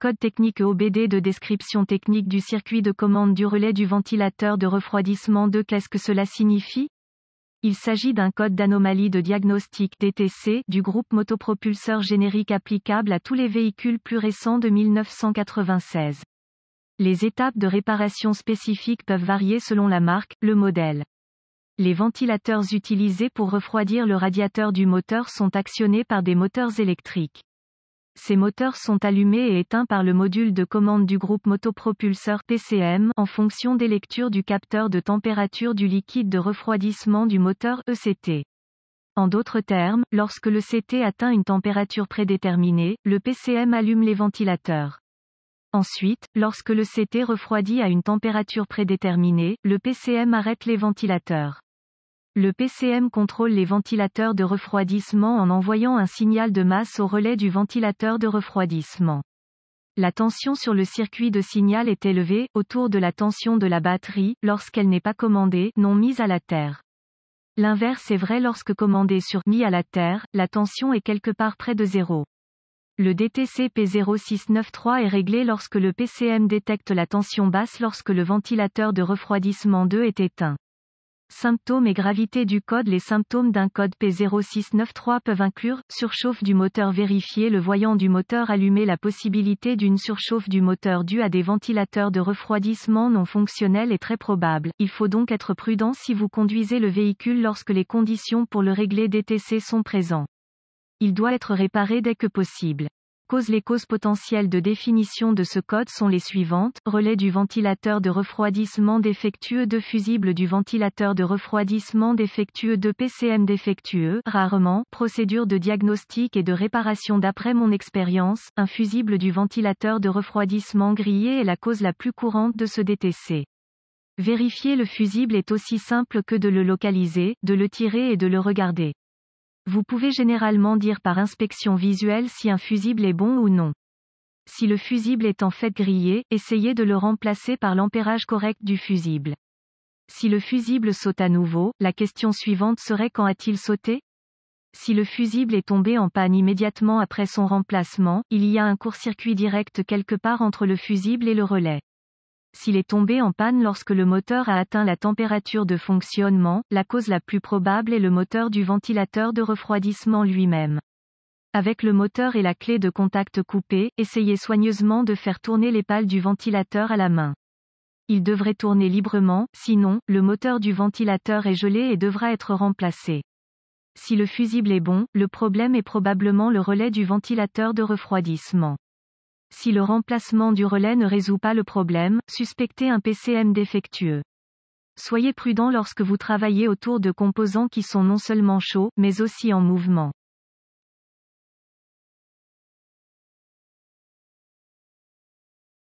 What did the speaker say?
Code technique OBD de description technique du circuit de commande du relais du ventilateur de refroidissement 2. Qu'est-ce que cela signifie Il s'agit d'un code d'anomalie de diagnostic DTC du groupe motopropulseur générique applicable à tous les véhicules plus récents de 1996. Les étapes de réparation spécifiques peuvent varier selon la marque, le modèle. Les ventilateurs utilisés pour refroidir le radiateur du moteur sont actionnés par des moteurs électriques. Ces moteurs sont allumés et éteints par le module de commande du groupe motopropulseur PCM en fonction des lectures du capteur de température du liquide de refroidissement du moteur ECT. En d'autres termes, lorsque le CT atteint une température prédéterminée, le PCM allume les ventilateurs. Ensuite, lorsque le CT refroidit à une température prédéterminée, le PCM arrête les ventilateurs. Le PCM contrôle les ventilateurs de refroidissement en envoyant un signal de masse au relais du ventilateur de refroidissement. La tension sur le circuit de signal est élevée, autour de la tension de la batterie, lorsqu'elle n'est pas commandée, non mise à la terre. L'inverse est vrai lorsque commandée sur mis à la terre, la tension est quelque part près de zéro. Le DTC P0693 est réglé lorsque le PCM détecte la tension basse lorsque le ventilateur de refroidissement 2 est éteint. Symptômes et gravité du code Les symptômes d'un code P0693 peuvent inclure surchauffe du moteur vérifié le voyant du moteur allumé la possibilité d'une surchauffe du moteur due à des ventilateurs de refroidissement non fonctionnels est très probable. Il faut donc être prudent si vous conduisez le véhicule lorsque les conditions pour le régler DTC sont présentes. Il doit être réparé dès que possible. Les causes potentielles de définition de ce code sont les suivantes. Relais du ventilateur de refroidissement défectueux de fusible du ventilateur de refroidissement défectueux de PCM défectueux. Rarement, procédure de diagnostic et de réparation d'après mon expérience, un fusible du ventilateur de refroidissement grillé est la cause la plus courante de ce DTC. Vérifier le fusible est aussi simple que de le localiser, de le tirer et de le regarder. Vous pouvez généralement dire par inspection visuelle si un fusible est bon ou non. Si le fusible est en fait grillé, essayez de le remplacer par l'ampérage correct du fusible. Si le fusible saute à nouveau, la question suivante serait quand a-t-il sauté Si le fusible est tombé en panne immédiatement après son remplacement, il y a un court-circuit direct quelque part entre le fusible et le relais. S'il est tombé en panne lorsque le moteur a atteint la température de fonctionnement, la cause la plus probable est le moteur du ventilateur de refroidissement lui-même. Avec le moteur et la clé de contact coupée, essayez soigneusement de faire tourner les pales du ventilateur à la main. Il devrait tourner librement, sinon, le moteur du ventilateur est gelé et devra être remplacé. Si le fusible est bon, le problème est probablement le relais du ventilateur de refroidissement. Si le remplacement du relais ne résout pas le problème, suspectez un PCM défectueux. Soyez prudent lorsque vous travaillez autour de composants qui sont non seulement chauds, mais aussi en mouvement.